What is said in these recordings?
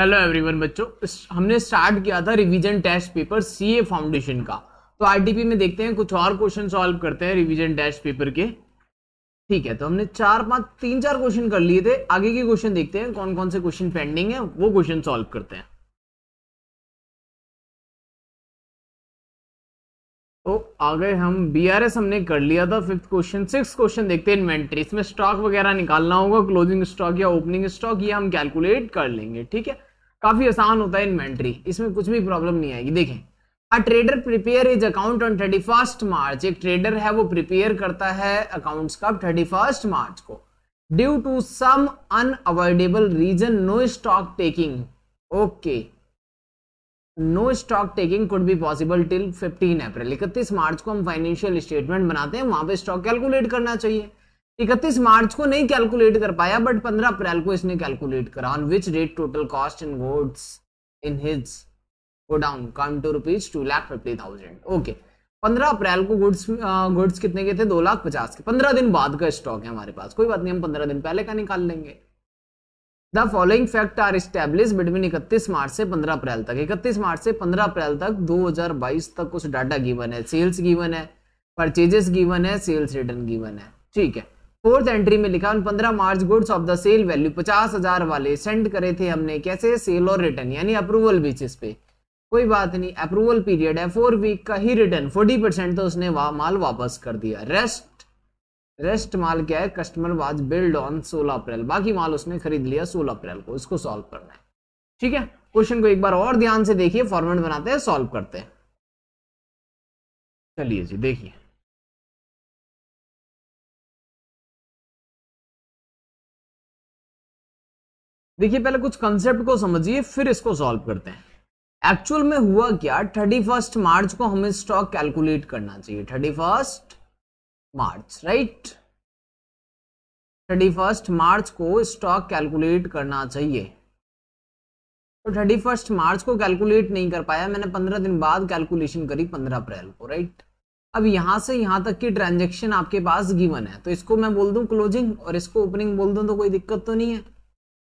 hello everyone बच्चों हमने start किया था revision test paper CA foundation का तो आरटीपी में देखते हैं कुछ और क्वेश्चन सॉल्व करते हैं रिवीजन टेस्ट पेपर के ठीक है तो हमने चार पांच तीन चार क्वेश्चन कर लिए थे आगे के क्वेश्चन देखते हैं कौन कौन से क्वेश्चन पेंडिंग है वो क्वेश्चन सॉल्व करते हैं तो आ गए हम एस हमने कर लिया था फिफ्थ क्वेश्चन सिक्स क्वेश्चन देखते हैं इन्वेंट्री इसमें स्टॉक वगैरह निकालना होगा क्लोजिंग स्टॉक या ओपनिंग स्टॉक ये हम कैलकुलेट कर लेंगे ठीक है काफी आसान होता है इन्वेंट्री इसमें कुछ भी प्रॉब्लम नहीं आएगी देखें a trader prepares account on thirty first March एक ट्रेडर है वो प्रिपेयर करता है अकाउंट्स का थर्टी फर्स्ट मार्च को due to some unavoidable reason no stock taking okay no stock taking could be possible till 15 April इकतीस मार्च को हम फाइनेंशियल स्टेटमेंट बनाते हैं वहां पे स्टॉक कैलकुलेट करना चाहिए इकतीस मार्च को नहीं कैलकुलेट कर पाया बट 15 अप्रैल को इसने कैलकुलेट करा on which rate total cost in goods in his godown come to rupees two lakh fifty thousand okay पंद्रह अप्रैल को गुड्स गुड्स कितने के थे दो लाख पचास के पंद्रह दिन बाद का स्टॉक है हमारे पास कोई बात नहीं हम पंद्रह दिन पहले का निकाल लेंगे the following fact are established between इकतीस मार्च से पंद्रह अप्रैल तक इकतीस मार्च से पंद्रह अप्रैल तक 2022 तक कुछ डाटा गिवन है सेल्स गिवन है परचेजेस गिवन है सेल्स रिटर्न गिवन है ठीक है फोर्थ एंट्री में लिखा पंद्रह मार्च goods of the sale value पचास हजार वाले सेंड करे थे हमने कैसे सेल और रिटर्न यानी अप्रूवल बेसिस पे कोई बात नहीं अप्रूवल पीरियड है फोर वीक का ही रिटर्न फोर्टी परसेंट तो उसने वा, माल वापस कर दिया रेस्ट रेस्ट माल क्या है customer was billed on 16 April बाकी माल उसने खरीद लिया 16 अप्रैल को इसको सॉल्व करना है ठीक है क्वेश्चन को एक बार और ध्यान से देखिए फॉर्मेट बनाते हैं सॉल्व करते हैं चलिए जी देखिए देखिए पहले कुछ कंसेप्ट को समझिए फिर इसको सॉल्व करते हैं एक्चुअल में हुआ क्या थर्टी फर्स्ट मार्च को हमें स्टॉक कैलकुलेट करना चाहिए thirty first March right thirty first March को स्टॉक कैलकुलेट करना चाहिए तो थर्टी फर्स्ट मार्च को कैलकुलेट नहीं कर पाया मैंने पंद्रह दिन बाद कैलकुलेशन करी पंद्रह अप्रैल को राइट अब यहां से यहां तक की ट्रांजेक्शन आपके पास गिवन है तो इसको मैं बोल दूं क्लोजिंग और इसको ओपनिंग बोल दूं तो कोई दिक्कत तो नहीं है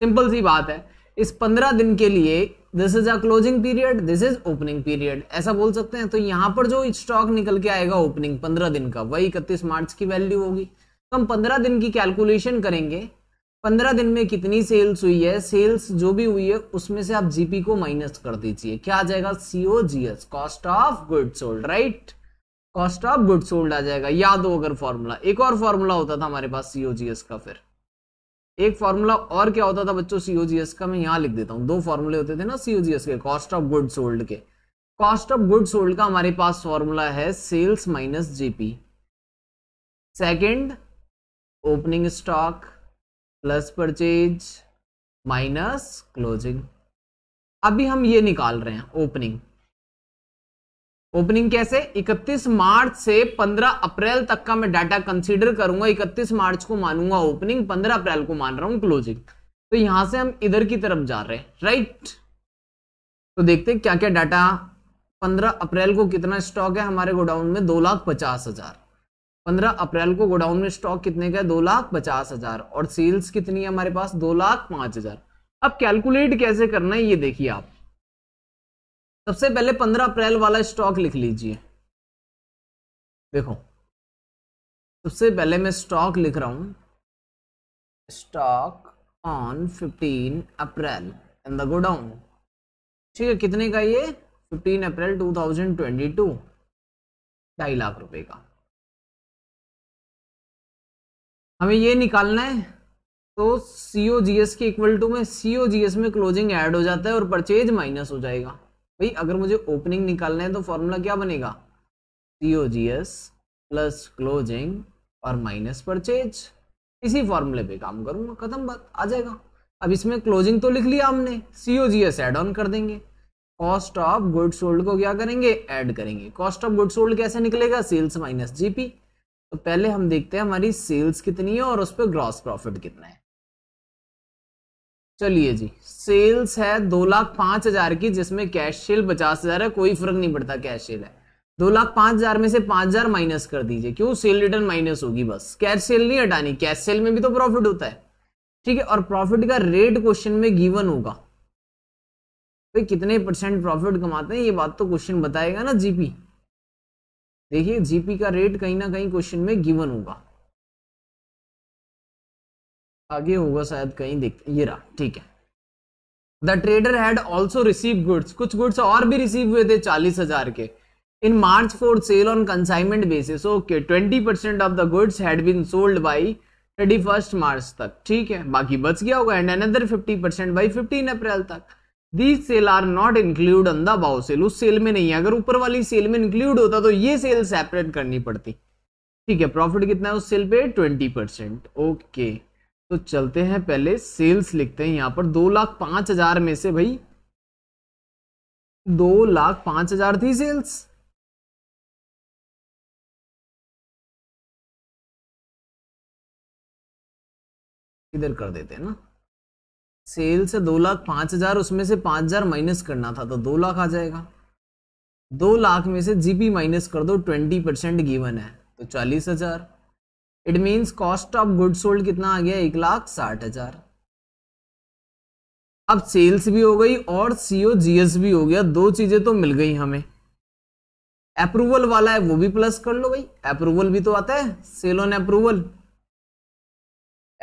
सिंपल सी बात है इस पंद्रह दिन के लिए this is a closing period this is opening period ऐसा बोल सकते हैं तो यहाँ पर जो स्टॉक निकल के आएगा ओपनिंग पंद्रह दिन का वही इकतीस मार्च की वैल्यू होगी तो हम पंद्रह दिन की कैलकुलेशन करेंगे पंद्रह दिन में कितनी सेल्स हुई है सेल्स जो भी हुई है उसमें से आप जीपी को माइनस कर दीजिए क्या आ जाएगा CO GS cost of good sold right cost of good sold आ जाएगा याद हो अगर फॉर्मूला एक और फॉर्मूला होता था हमारे पास सीओ जीएस का फिर एक फॉर्मूला और क्या होता था बच्चों सीओजीएस का मैं यहाँ लिख देता हूँ दो फॉर्मूले होते थे ना सीओजीएस के कॉस्ट ऑफ गुड सोल्ड के कॉस्ट ऑफ गुड सोल्ड का हमारे पास फॉर्मूला है sales minus GP second opening stock plus purchase minus closing अभी हम ये निकाल रहे हैं ओपनिंग ओपनिंग कैसे 31 मार्च से 15 अप्रैल तक का मैं डाटा कंसीडर करूंगा 31 मार्च को मानूंगा ओपनिंग 15 अप्रैल को मान रहा हूं क्लोजिंग तो यहां से हम इधर की तरफ जा रहे हैं राइट तो देखते क्या क्या डाटा 15 अप्रैल को कितना स्टॉक है हमारे गोडाउन में दो लाख पचास हजार पंद्रह अप्रैल को गोडाउन में स्टॉक कितने का है दो लाख पचास हजार और सेल्स कितनी है हमारे पास दो लाख पांच हजार अब कैलकुलेट कैसे करना है ये देखिए आप सबसे पहले पंद्रह अप्रैल वाला स्टॉक लिख लीजिए देखो सबसे पहले मैं स्टॉक लिख रहा हूं stock on 15 April in the godown ठीक है कितने का ये 15 अप्रैल 2022 ढाई लाख रुपए का हमें ये निकालना है तो सीओ जी एस के इक्वल टू में सीओ जी एस में क्लोजिंग ऐड हो जाता है और परचेज माइनस हो जाएगा भाई अगर मुझे ओपनिंग निकालना है तो फॉर्मूला क्या बनेगा C O G S plus closing और माइनस परचेज इसी फॉर्मूले पे काम करूंगा खत्म बात आ जाएगा अब इसमें क्लोजिंग तो लिख लिया हमने C O G S add on कर देंगे कॉस्ट ऑफ गुड सोल्ड को क्या करेंगे एड करेंगे कॉस्ट ऑफ गुड सोल्ड कैसे निकलेगा सेल्स माइनस जीपी तो पहले हम देखते हैं हमारी सेल्स कितनी है और उस पर ग्रॉस प्रॉफिट कितना है चलिए जी सेल्स है दो लाख पांच हजार की जिसमें कैश सेल पचास हजार है कोई फर्क नहीं पड़ता कैश सेल है दो लाख पांच हजार में से पांच हजार माइनस कर दीजिए क्यों सेल रिटर्न माइनस होगी बस कैश सेल नहीं हटानी कैश सेल में भी तो प्रॉफिट होता है ठीक है और प्रॉफिट का रेट क्वेश्चन में गिवन होगा भाई कितने परसेंट प्रॉफिट कमाते हैं ये बात तो क्वेश्चन बताएगा ना जीपी देखिए जीपी का रेट कहीं ना कहीं क्वेश्चन में गिवन होगा आगे होगा शायद कहीं देख ये रहा ठीक है the trader had also receive goods कुछ गुड्स और भी रिसीव हुए थे चालीस हजार के in March for sale on consignment basis okay twenty percent of the goods had been sold by thirty first March तक ठीक है बाकी बच गया होगा and another fifty percent by fifteen April तक these sale are not include on the above sale उस sale में नहीं है अगर ऊपर वाली सेल में इंक्लूड होता तो ये सेल सेपरेट करनी पड़ती ठीक है प्रॉफिट कितना है उस सेल पे ट्वेंटी परसेंट ओके तो चलते हैं पहले सेल्स लिखते हैं यहाँ पर दो लाख पांच हजार में से भाई दो लाख पांच हजार थी सेल्स इधर कर देते हैं ना सेल्स से दो लाख पांच हजार उसमें से पांच हजार माइनस करना था तो दो लाख आ जाएगा दो लाख में से जीपी माइनस कर दो ट्वेंटी परसेंट गिवन है तो चालीस हजार it means cost of good sold कितना आ गया एक लाख साठ हजार अब सेल्स भी हो गई और सीओ जीएस भी हो गया दो चीजें तो मिल गई हमें अप्रूवल वाला है वो भी प्लस कर लो भाई अप्रूवल भी तो आता है सेल ऑन अप्रूवल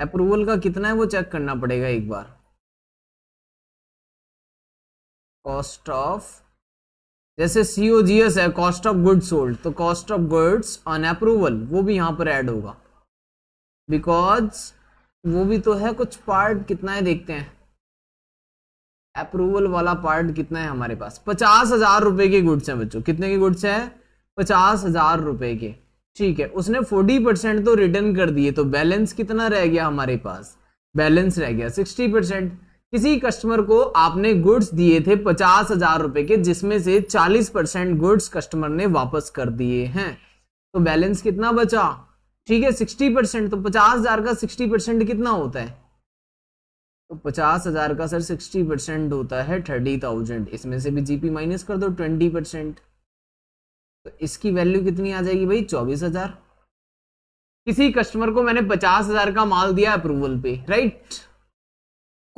अप्रूवल का कितना है वो चेक करना पड़ेगा एक बार कॉस्ट ऑफ जैसे सीओजीएस है कॉस्ट ऑफ गुड्स सोल्ड तो cost of goods on approval वो भी यहां पर ऐड होगा बिकॉज वो भी तो है कुछ पार्ट कितना है देखते हैं अप्रूवल वाला पार्ट कितना है हमारे पास पचास हजार रुपए के गुड्स हैं बच्चों कितने के गुड्स हैं पचास हजार रुपए के ठीक है उसने फोर्टी परसेंट तो रिटर्न कर दिए तो बैलेंस कितना रह गया हमारे पास बैलेंस रह गया सिक्सटी परसेंट किसी कस्टमर को आपने गुड्स दिए थे पचास हजार रुपए के जिसमें से चालीस परसेंट गुड्स कस्टमर ने वापस कर दिए हैं तो बैलेंस कितना बचा ठीक है सिक्सटी परसेंट तो पचास हजार का सिक्सटी परसेंट कितना होता है तो पचास हजार का सर सिक्सटी परसेंट होता है थर्टी थाउजेंड इसमें से भी जीपी माइनस कर दो ट्वेंटी परसेंट तो इसकी वैल्यू कितनी आ जाएगी भाई चौबीस हजार किसी कस्टमर को मैंने पचास हजार का माल दिया अप्रूवल पे right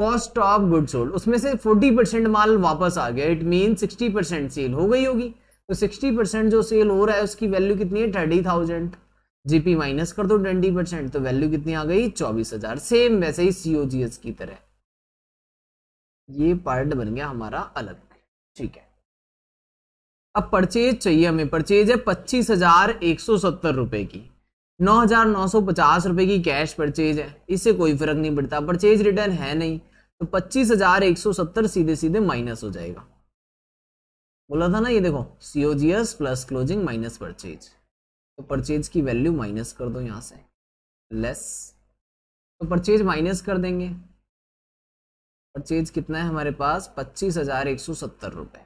cost of good sold उसमें से फोर्टी परसेंट माल वापस आ गया it mean sixty percent sale हो गई होगी तो सिक्सटी परसेंट जो सेल हो रहा है उसकी वैल्यू कितनी है थर्टी थाउजेंड जीपी माइनस कर दो ट्वेंटी परसेंट तो वैल्यू कितनी आ गई चौबीस हजार सेम वैसे ही सीओजीएस की तरह ये पार्ट बन गया हमारा अलग ठीक है अब परचेज चाहिए हमें परचेज है पच्चीस हजार एक सौ सत्तर रुपए की नौ हजार नौ सौ पचास रुपए की कैश परचेज है इससे कोई फर्क नहीं पड़ता परचेज रिटर्न है नहीं तो पच्चीस हजार एक सौ सत्तर सीधे सीधे माइनस हो जाएगा बोला था ना ये देखो COGS plus closing minus purchase तो परचेज की वैल्यू माइनस कर दो यहाँ से लेस तो परचेज माइनस कर देंगे परचेज कितना है हमारे पास पच्चीस हजार एक सौ सत्तर रुपये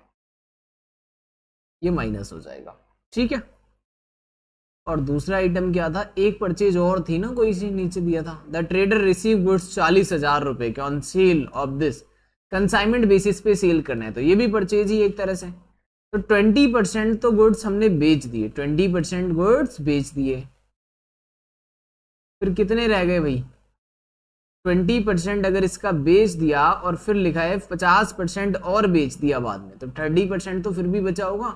ये माइनस हो जाएगा ठीक है और दूसरा आइटम क्या था एक परचेज और थी ना कोई सी नीचे दिया था द ट्रेडर रिसीव गुड्स चालीस हजार रुपए के on sale of this consignment basis पे सेल करना है तो ये भी परचेज ही एक तरह से तो ट्वेंटी परसेंट तो गुड्स हमने बेच दिए ट्वेंटी परसेंट गुड्स बेच दिए फिर कितने रह गए भाई ट्वेंटी परसेंट अगर इसका बेच दिया और फिर लिखा है पचास परसेंट और बेच दिया बाद में तो थर्टी परसेंट तो फिर भी बचा होगा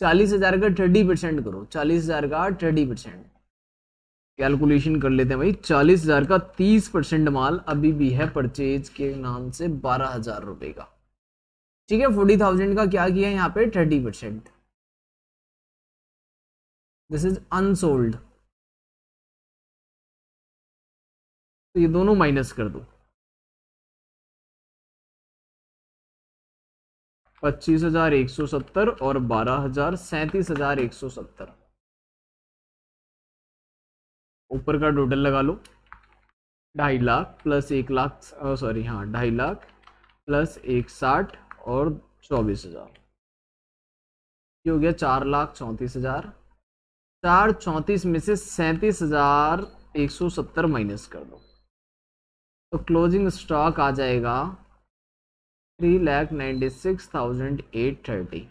चालीस हजार का थर्टी परसेंट करो चालीस हजार का थर्टी परसेंट कैलकुलेशन कर लेते हैं भाई चालीस हजार का तीस परसेंट माल अभी भी है परचेज के नाम से बारह हजार रुपए का ठीक है फोर्टी थाउजेंड का क्या किया यहाँ पे thirty percent this is unsold तो ये दोनों माइनस कर दो पच्चीस हजार एक सौ सत्तर और बारह हजार सैंतीस हजार एक सौ सत्तर ऊपर का टोटल लगा लो ढाई लाख प्लस एक लाख सॉरी हाँ ढाई लाख प्लस एक साठ और चौबीस हजार ये हो गया चार लाख चौंतीस हजार चार चौंतीस में से सैंतीस हजार एक सौ सत्तर माइनस कर दो तो क्लोजिंग स्टॉक आ जाएगा three lakh ninety six thousand eight thirty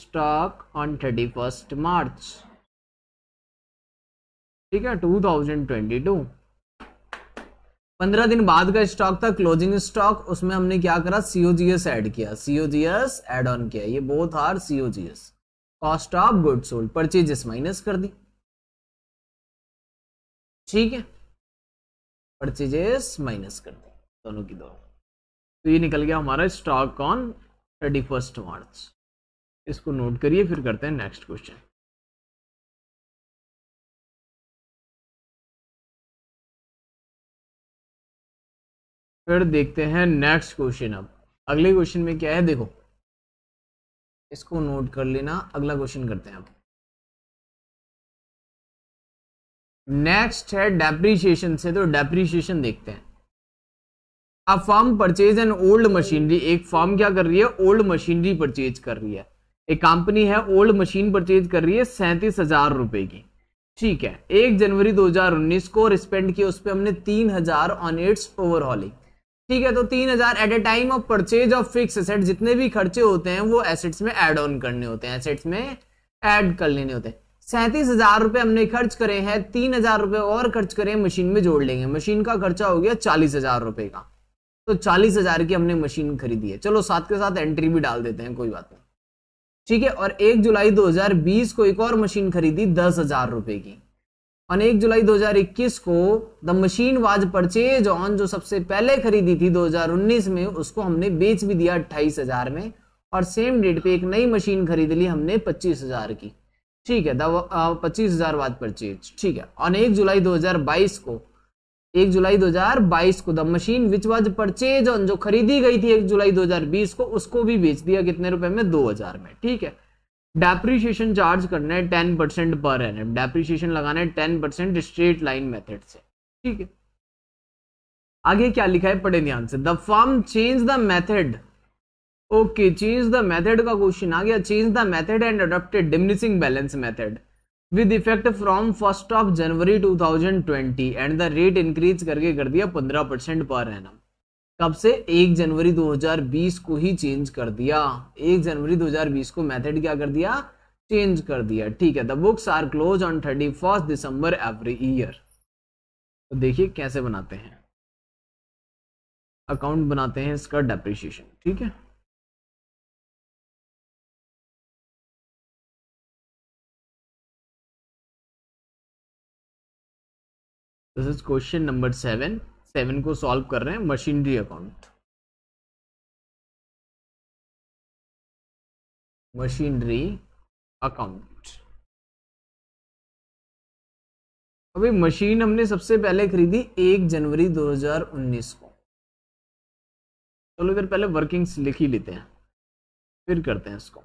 stock on thirty first March ठीक है टू थाउजेंड ट्वेंटी टू पंद्रह दिन बाद का स्टॉक था क्लोजिंग स्टॉक उसमें हमने क्या करा सीओजीएस ऐड किया सीओजीएस एड ऑन किया ये both are COGS cost of good sold purchases minus कर दी ठीक है परचेजेस माइनस कर दी दोनों की दोनों तो ये निकल गया हमारा stock on thirty first March इसको नोट करिए फिर करते हैं नेक्स्ट क्वेश्चन फिर देखते हैं नेक्स्ट क्वेश्चन अब अगले क्वेश्चन में क्या है देखो इसको नोट कर लेना अगला क्वेश्चन करते हैं अब नेक्स्ट है डेप्रीशिएशन से तो डेप्रीशिएशन देखते हैं a firm purchase an old machinery एक फर्म क्या कर रही है ओल्ड मशीनरी परचेज कर रही है एक कंपनी है ओल्ड मशीन परचेज कर रही है सैंतीस हजार रुपए की ठीक है एक जनवरी 2019 को रिस्पेंड किया उस पर हमने तीन हजार ऑन एड्स ओवरहॉलिंग ठीक है तो तीन हजार at a time of purchase of fix asset जितने भी खर्चे होते हैं वो एसेट्स में एड ऑन करने होते हैं एसेट्स में एड कर लेने होते हैं सैंतीस हजार रुपए हमने खर्च करे हैं तीन हजार रुपए और खर्च करे हैं मशीन में जोड़ लेंगे मशीन का खर्चा हो गया चालीस हजार रुपए का तो चालीस हजार की हमने मशीन खरीदी है चलो साथ के साथ एंट्री भी डाल देते हैं कोई बात नहीं ठीक है और एक जुलाई 2020 को एक और मशीन खरीदी दस हजार रुपए की ऑन एक जुलाई 2021 को the machine was purchase on जो सबसे पहले खरीदी थी 2019 में उसको हमने बेच भी दिया अट्ठाईस हजार में और सेम डेट पे एक नई मशीन खरीद ली हमने पच्चीस हजार की ठीक है पच्चीस हजार वाज परचेज ठीक है ऑन एक जुलाई 2022 को एक जुलाई 2022 को the machine which was purchase on जो खरीदी गई थी एक जुलाई 2020 को उसको भी बेच दिया कितने रुपए में दो हजार में ठीक है डेप्रीशिएशन चार्ज करना है ten percent per annum depreciation लगाना है ten percent straight line method से ठीक है आगे क्या लिखा है पढ़े ध्यान से the form change the method okay change the method का क्वेश्चन आ गया change the method and adopted diminishing balance method with effect from first of January 2020 and the rate increase करके कर दिया 15 परसेंट पर एन एम कब से एक जनवरी 2020 को ही चेंज कर दिया एक जनवरी 2020 को मेथड क्या कर दिया चेंज कर दिया ठीक है the books are close on thirty first December every year तो देखिए कैसे बनाते हैं अकाउंट बनाते हैं इसका डेप्रिशिएशन ठीक है this is question number seven seven को सॉल्व कर रहे हैं मशीनरी अकाउंट मशीनरी अकाउंट अभी मशीन हमने सबसे पहले खरीदी एक जनवरी 2019 को चलो तो फिर पहले वर्किंग्स लिख ही लेते हैं फिर करते हैं इसको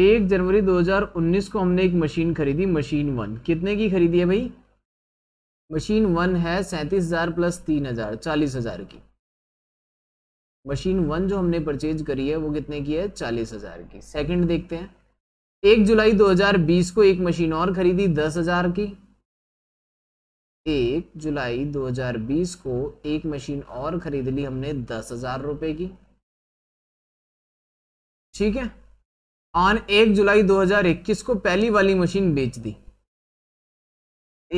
एक जनवरी 2019 को हमने एक मशीन खरीदी मशीन वन कितने की खरीदी है भाई मशीन वन है सैंतीस हजार प्लस तीन हजार चालीस हजार की मशीन वन जो हमने परचेज करी है वो कितने की है चालीस हजार की सेकंड देखते हैं एक जुलाई 2020 को एक मशीन और खरीदी दस हजार की एक जुलाई 2020 को एक मशीन और खरीद ली हमने दस हजार रुपए की ठीक है ऑन एक जुलाई 2021 को पहली वाली मशीन बेच दी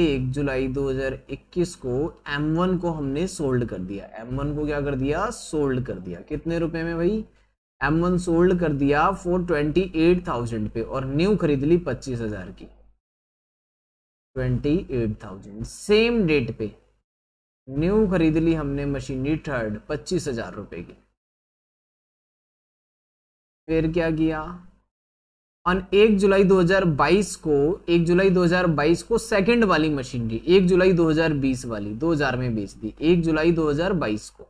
एक जुलाई 2021 को M1 को हमने सोल्ड कर दिया M1 को क्या कर दिया सोल्ड कर दिया कितने रुपए में भाई M1 सोल्ड कर दिया फोर ट्वेंटी एट थाउजेंड पे और न्यू खरीद ली पच्चीस हजार की twenty eight thousand same date पे न्यू खरीद ली हमने मशीनरी थर्ड पच्चीस हजार रुपए की फिर क्या किया ऑन एक जुलाई 2022 को एक जुलाई 2022 को सेकंड वाली मशीन दी एक जुलाई 2020 वाली 2000 में बेच दी एक जुलाई 2022 को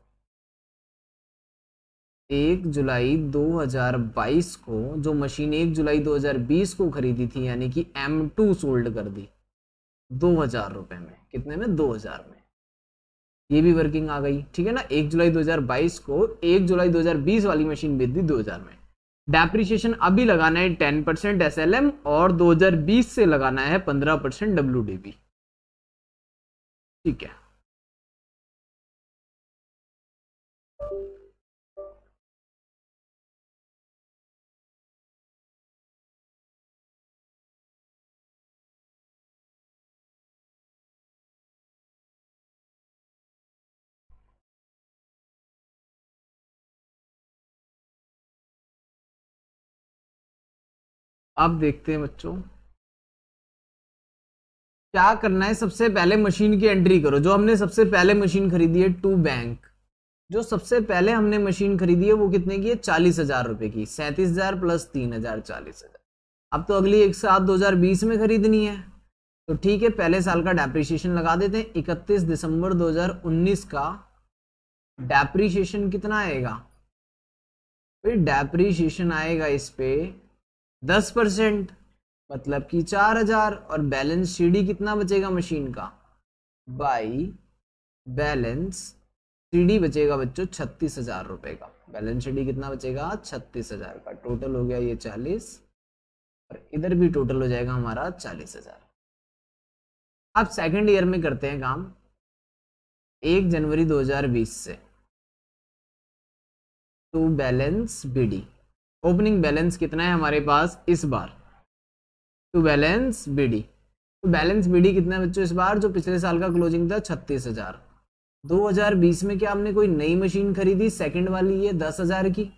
एक जुलाई 2022 को जो मशीन एक जुलाई 2020 को खरीदी थी यानी कि M2 सोल्ड कर दी दो हजार रुपए में कितने में दो हजार में ये भी वर्किंग आ गई ठीक है ना एक जुलाई 2022 को एक जुलाई 2020 वाली मशीन बेच दी दो हजार में डेप्रीशिएशन अभी लगाना है ten percent S L M और दो हजार बीस से लगाना है पंद्रह परसेंट डब्ल्यू डी बी ठीक है अब देखते हैं बच्चों क्या करना है सबसे पहले मशीन की एंट्री करो जो हमने सबसे पहले मशीन खरीदी है टू बैंक जो सबसे पहले हमने मशीन खरीदी है वो कितने की है चालीस हजार रुपए की सैंतीस हजार प्लस तीन हजार चालीस हजार अब तो अगली एक साल दो हजार बीस में खरीदनी है तो ठीक है पहले साल का डेप्रिशिएशन लगा देते हैं इकतीस दिसंबर दो हजार उन्नीस का डेप्रिशिएशन कितना आएगा फिर डेप्रिशिएशन आएगा इस पे दस परसेंट मतलब कि चार हजार और बैलेंस सी डी कितना बचेगा मशीन का बाई बैलेंस सीडी डी बचेगा बच्चों छत्तीस हजार रुपए का बैलेंस सी डी कितना बचेगा छत्तीस हजार का टोटल हो गया ये चालीस और इधर भी टोटल हो जाएगा हमारा चालीस हजार आप सेकंड ईयर में करते हैं काम एक जनवरी 2020 से to balance BD opening balance कितना है हमारे पास इस बार टू बैलेंस बीडी तो बैलेंस बीडी कितना है बच्चों इस बार जो पिछले साल का क्लोजिंग था छत्तीस हजार दो हजार बीस में क्या हमने कोई नई मशीन खरीदी सेकंड वाली ये दस हजार की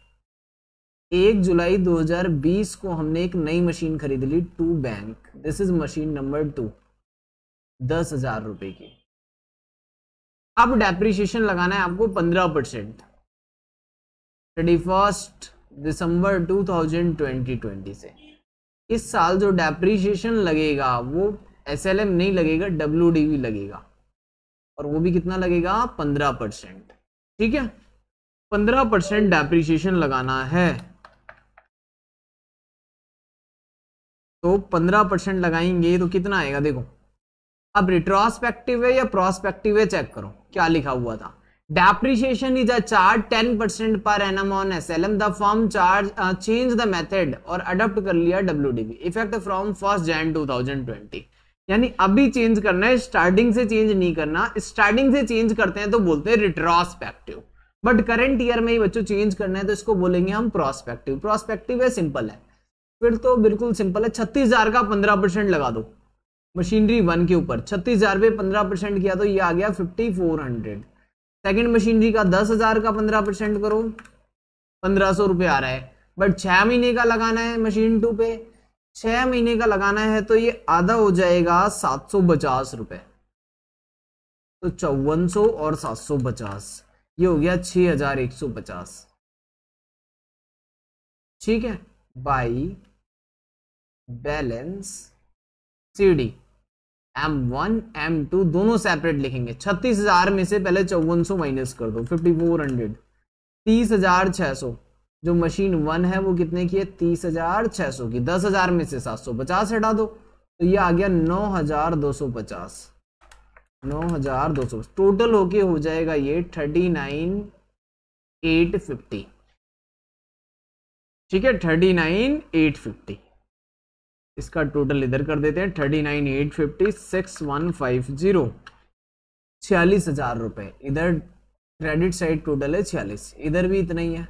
एक जुलाई दो हजार बीस को हमने एक नई मशीन खरीद ली to bank this is machine number two दस हजार रुपए की अब डेप्रिशिएशन लगाना है आपको पंद्रह परसेंट थर्टी फर्स्ट दिसंबर 2020 से इस साल जो डेप्रीशिएशन लगेगा वो एस नहीं लगेगा डब्ल्यू लगेगा और वो भी कितना लगेगा पंद्रह परसेंट ठीक है पंद्रह परसेंट डेप्रीशिएशन लगाना है तो पंद्रह परसेंट लगाएंगे तो कितना आएगा देखो अब रिट्रोस्पेक्टिव है या प्रोस्पेक्टिव है चेक करो क्या लिखा हुआ था Depreciation is a charge 10% M on S L M the form charge change the method और अडोप्ट कर लिया W D B effect from first Jan two thousand twenty यानी अभी चेंज करना है स्टार्टिंग से चेंज नहीं करना स्टार्टिंग से चेंज करते हैं तो बोलते हैं रिट्रोस्पेक्टिव बट करंट ईयर में ही बच्चों चेंज करना है तो इसको बोलेंगे हम प्रोस्पेक्टिव प्रोस्पेक्टिव है सिंपल है फिर तो बिल्कुल सिंपल है छत्तीस हजार का पंद्रह परसेंट लगा दो मशीनरी वन के ऊपर छत्तीस हजार पे पंद्रह परसेंट किया तो ये आ गया fifty four hundred second machinery का दस हजार का पंद्रह परसेंट करो पंद्रह सौ रुपये आ रहा है बट छः महीने का लगाना है मशीन टू पे छः महीने का लगाना है तो ये आधा हो जाएगा सात सौ पचास रुपये तो चौवन सौ और सात सौ पचास ये हो गया छः हजार एक सौ पचास ठीक है by balance CD M one M two दोनों सेपरेट लिखेंगे छत्तीस हजार में से पहले चौवन सौ माइनस कर दो फिफ्टी फोर हंड्रेड तीस हजार छह सौ जो मशीन वन है वो कितने की है तीस हजार छह सौ की दस हजार में से सात सौ पचास हटा दो तो ये आ गया नौ हजार दो सौ पचास नौ हजार दो सौ टोटल होके हो जाएगा ये थर्टी नाइन एट फिफ्टी ठीक है थर्टी नाइन एट फिफ्टी इसका टोटल इधर कर देते हैं thirty nine eight fifty six one five zero छियालीस हजार रुपए इधर क्रेडिट साइड टोटल है छियालीस इधर भी इतना ही है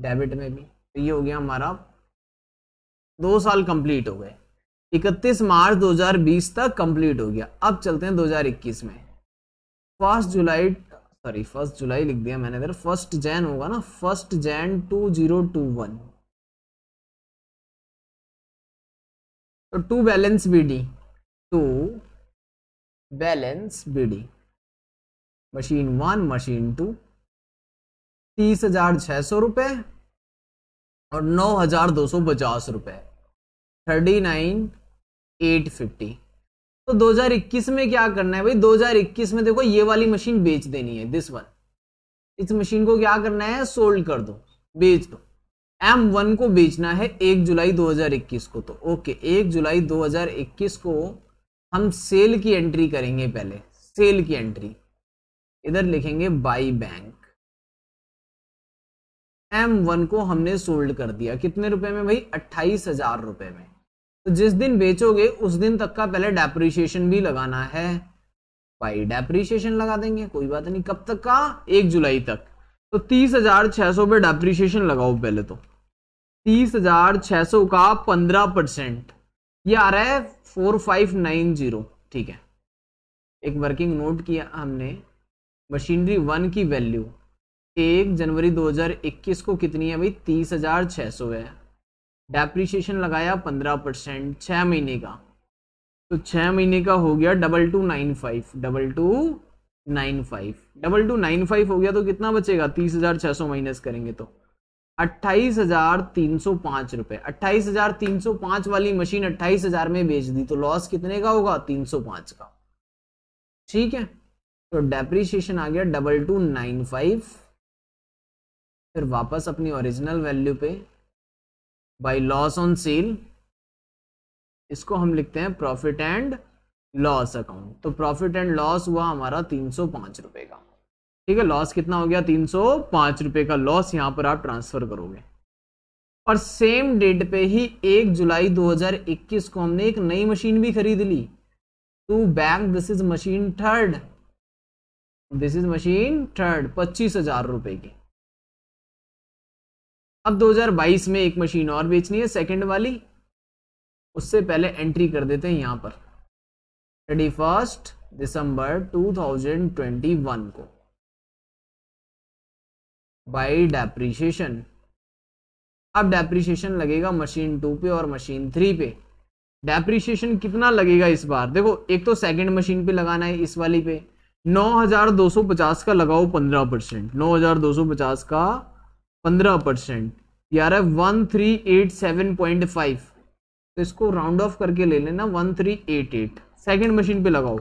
डेबिट में भी तो ये हो गया हमारा दो साल कंप्लीट हो गए इकतीस मार्च 2020 तक कंप्लीट हो गया अब चलते हैं 2021 में first July sorry first July लिख दिया मैंने इधर फर्स्ट जैन होगा ना first Jan two two zero one तो to balance B D to balance B D machine one machine two तीस हजार छह सौ रुपए और नौ हजार दो सौ पचास रुपए थर्टी नाइन एट फिफ्टी तो 2021 में क्या करना है भाई 2021 में देखो ये वाली मशीन बेच देनी है दिस वन इस मशीन को क्या करना है सोल्ड कर दो बेच दो एम वन को बेचना है एक जुलाई 2021 को तो ओके एक जुलाई 2021 को हम सेल की एंट्री करेंगे पहले सेल की एंट्री इधर लिखेंगे बाई बैंक एम वन को हमने सोल्ड कर दिया कितने रुपए में भाई अट्ठाईस हजार रुपए में तो जिस दिन बेचोगे उस दिन तक का पहले डेप्रिशिएशन भी लगाना है भाई डेप्रिशिएशन लगा देंगे कोई बात नहीं कब तक का एक जुलाई तक तो तीस हजार छह सौ पे डेप्रिशिएशन लगाओ पहले तो तीस हजार छह सौ का पंद्रह परसेंट ये आ रहा है फोर फाइव नाइन जीरो ठीक है एक वर्किंग नोट किया हमने मशीनरी वन की वैल्यू एक जनवरी 2021 को कितनी है भाई तीस हजार छह सौ है डेप्रिशिएशन लगाया पंद्रह परसेंट छह महीने का तो छह महीने का हो गया double two nine five double two nine five double two nine five हो गया तो कितना बचेगा तीस हजार छह सौ माइनस करेंगे तो अट्ठाईस हजार तीन सौ पांच रुपए अट्ठाईस हजार तीन सौ पांच वाली मशीन अट्ठाईस हजार में बेच दी तो लॉस कितने का होगा तीन सौ पांच का ठीक है तो डेप्रीशिएशन आ गया डबल टू नाइन फाइव फिर वापस अपनी ओरिजिनल वैल्यू पे बाय लॉस ऑन सेल इसको हम लिखते हैं प्रॉफिट एंड लॉस अकाउंट तो प्रॉफिट एंड लॉस हुआ हमारा तीन सौ पांच रुपए का ठीक है लॉस कितना हो गया तीन सौ पांच रुपए का लॉस यहां पर आप ट्रांसफर करोगे और सेम डेट पे ही एक जुलाई 2021 को हमने एक नई मशीन भी खरीद ली to bank this is machine third this is machine third पच्चीस हजार रुपए की अब 2022 में एक मशीन और बेचनी है सेकंड वाली उससे पहले एंट्री कर देते हैं यहां पर थर्टी फर्स्ट दिसंबर 2021 को बाई डेप्रीशिएशन अब डेप्रीशिएशन लगेगा मशीन टू पे और मशीन थ्री पे डेप्रीशिएशन कितना लगेगा इस बार देखो एक तो सेकंड मशीन पे लगाना है इस वाली पे 9,250 का लगाओ 15 परसेंट नौ का 15 परसेंट यार है one three eight seven point five तो इसको राउंड ऑफ करके ले लेना one three eight eight second machine पे लगाओ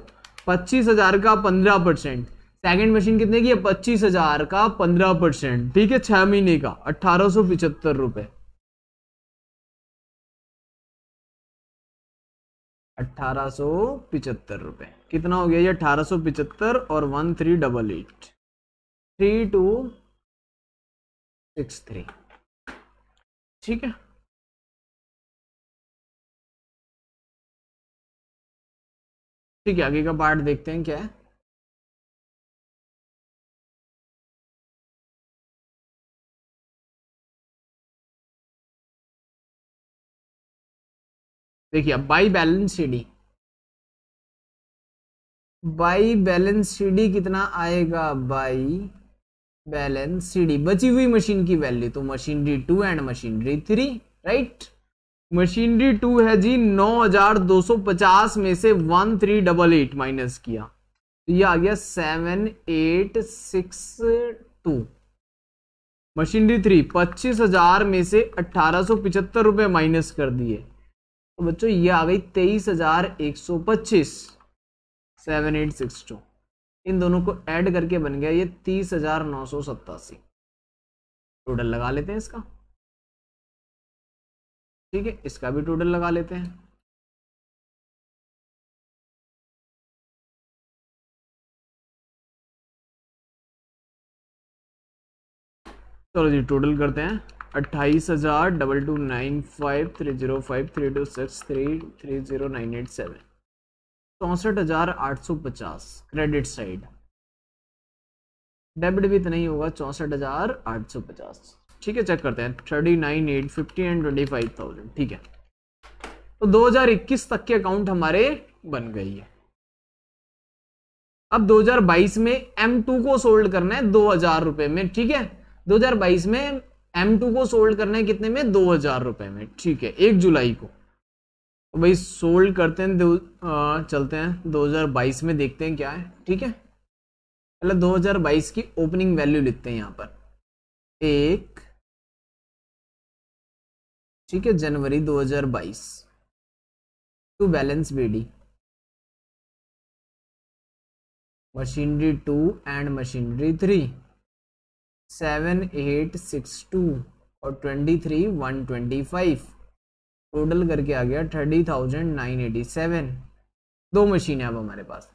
पच्चीस हजार का पंद्रह परसेंट सेकेंड मशीन कितने की है पच्चीस हजार का पंद्रह परसेंट ठीक है छह महीने का अठारह सौ पिचहत्तर रुपए अठारह सौ पिचहत्तर रुपए कितना हो गया ये अठारह सौ पिचहत्तर और one three double eight three two six three ठीक है ठीक है आगे का पार्ट देखते हैं क्या है देखिए अब by balance C D by balance C D कितना आएगा बाई बैलेंस सी डी बची हुई मशीन की वैल्यू तो machinery two and machinery three right machinery two है जी 9250 में से one three double eight minus किया तो ये आ गया seven eight six two machinery three 25000 में से अठारह रुपए माइनस कर दिए तो बच्चों ये आ गई तेईस हजार एक सौ पच्चीस सेवन एट सिक्स टू इन दोनों को ऐड करके बन गया ये तीस हजार नौ सौ सत्तासी टोटल लगा लेते हैं इसका ठीक है इसका भी टोटल लगा लेते हैं चलो जी टोटल करते हैं अट्ठाईस हज़ार double two nine five three zero five three two six three three zero nine eight seven चौंसठ हज़ार आठ सौ पचास क्रेडिट साइड डेबिट भी इतना ही होगा चौंसठ हज़ार आठ सौ पचास ठीक है चेक करते हैं thirty nine eight fifty and twenty five thousand ठीक है तो दो हज़ार इक्कीस तक के अकाउंट हमारे बन गई है अब 2022 में M2 को सोल्ड करना है दो हजार रुपए में ठीक है 2022 में M2 को सोल्ड करना है कितने में दो हजार रुपए में ठीक है एक जुलाई को तो भाई सोल्ड करते हैं आ, चलते हैं 2022 में देखते हैं क्या है ठीक है पहले 2022 की ओपनिंग वैल्यू लिखते हैं यहां पर एक ठीक है जनवरी 2022 to balance BD machinery two and machinery three seven eight six two और twenty three one twenty five total करके आ गया thirty thousand nine eighty seven दो मशीनें अब हमारे पास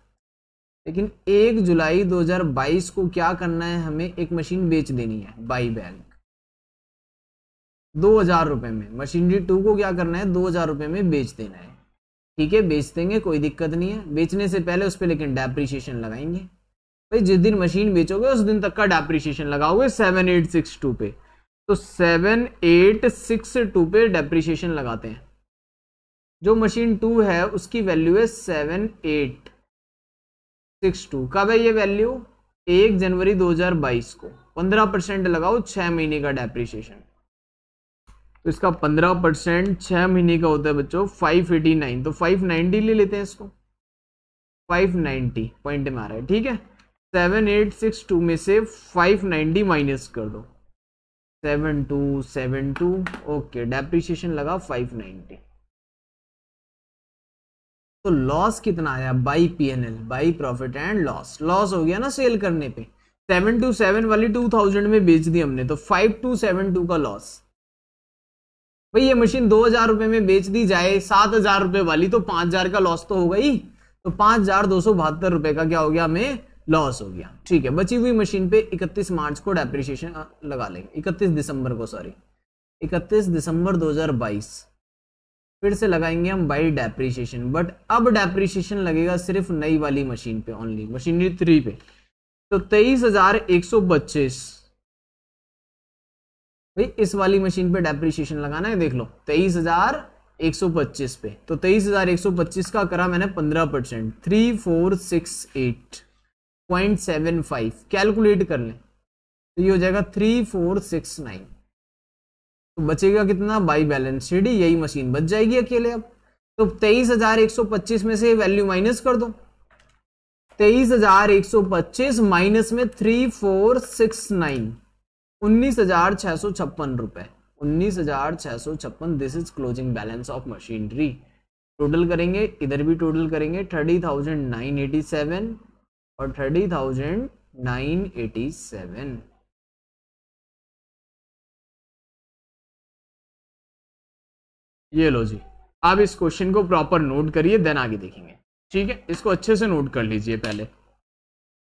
लेकिन एक जुलाई दो हजार बाईस को क्या करना है हमें एक मशीन बेच देनी है बाई बैंक दो हजार रुपये में मशीनरी टू को क्या करना है दो हजार रुपये में बेच देना है ठीक है बेच देंगे कोई दिक्कत नहीं है बेचने से पहले उस पर लेकिन डेप्रिशिएशन लगाएंगे भाई जिस दिन मशीन बेचोगे उस दिन तक का डेप्रिशिएशन लगाओगे सेवन एट सिक्स टू पे तो सेवन एट सिक्स टू पे डेप्रिशिएशन लगाते हैं जो मशीन टू है उसकी वैल्यू है सेवन एट सिक्स टू कब है ये वैल्यू एक जनवरी 2022 को 15 परसेंट लगाओ छह महीने का डेप्रिशिएशन तो इसका 15 परसेंट छ महीने का होता है बच्चों फाइव एटी नाइन तो 590 ले लेते हैं इसको फाइव नाइनटी पॉइंट में आ रहा है ठीक है सेवन एट सिक्स टू में से फाइव नाइन्टी माइनस कर दो seven two seven two okay depreciation लगा फाइव नाइन्टी तो लॉस कितना आया by PNL by profit and loss loss हो गया ना सेल करने पे सेवन टू सेवन वाली टू थाउजेंड में बेच दी हमने तो फाइव टू सेवन टू का लॉस भाई ये मशीन दो हजार रुपये में बेच दी जाए सात हजार रुपये वाली तो पांच हजार का लॉस तो हो गई तो पांच हजार दो सौ बहत्तर रुपये का क्या हो गया हमें लॉस हो गया ठीक है बची हुई मशीन पे 31 मार्च को डेप्रिसिएशन लगा लेंगे 31 दिसंबर को सॉरी 31 दिसंबर 2022 फिर से लगाएंगे हम बाई डेप्रिसिएशन बट अब डेप्रिसिएशन लगेगा सिर्फ नई वाली मशीन पे ओनली मशीनरी थ्री पे तो तेईस हजार एक सौ पच्चीस भाई इस वाली मशीन पे डेप्रिशिएशन लगाना है देख लो तेईस हजार एक सौ पच्चीस पे तो तेईस हजार एक सौ पच्चीस का करा मैंने पंद्रह percent three four six eight point seven five calculate कर लें तो ये हो जाएगा थ्री फोर सिक्स नाइन तो बचेगा कितना बाई बैलेंस शीट यही मशीन बच जाएगी अकेले अब तो तेईस हजार एक सौ पच्चीस में से वैल्यू माइनस कर दो तेईस हजार एक सौ पच्चीस माइनस में थ्री फोर सिक्स नाइन उन्नीस हजार छह सौ छप्पन रुपए उन्नीस हजार छह सौ छप्पन this is closing balance of machinery total करेंगे इधर भी टोटल करेंगे thirty thousand nine eighty seven और thirty thousand nine eighty seven ये लो जी आप इस क्वेश्चन को प्रॉपर नोट करिए देन आगे देखेंगे ठीक है इसको अच्छे से नोट कर लीजिए पहले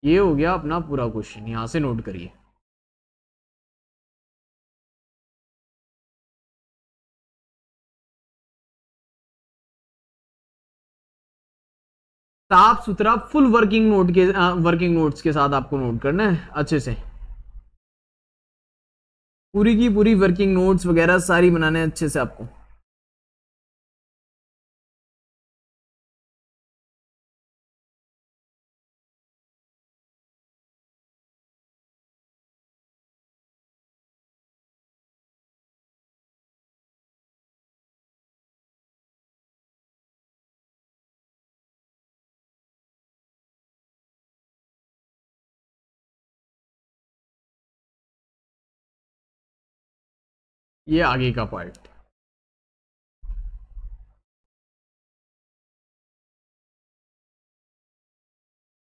ये हो गया अपना पूरा क्वेश्चन यहां से नोट करिए साफ सुथरा फुल वर्किंग नोट के आ, वर्किंग नोट्स के साथ आपको नोट करना है अच्छे से पूरी की पूरी वर्किंग नोट्स वगैरह सारी बनाने अच्छे से आपको ये आगे का पार्ट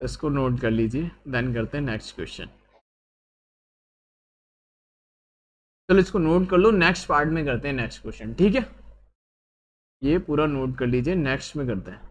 इसको नोट कर लीजिए देन करते हैं नेक्स्ट क्वेश्चन चलो इसको नोट कर लो नेक्स्ट पार्ट में करते हैं नेक्स्ट क्वेश्चन ठीक है ये पूरा नोट कर लीजिए नेक्स्ट में करते हैं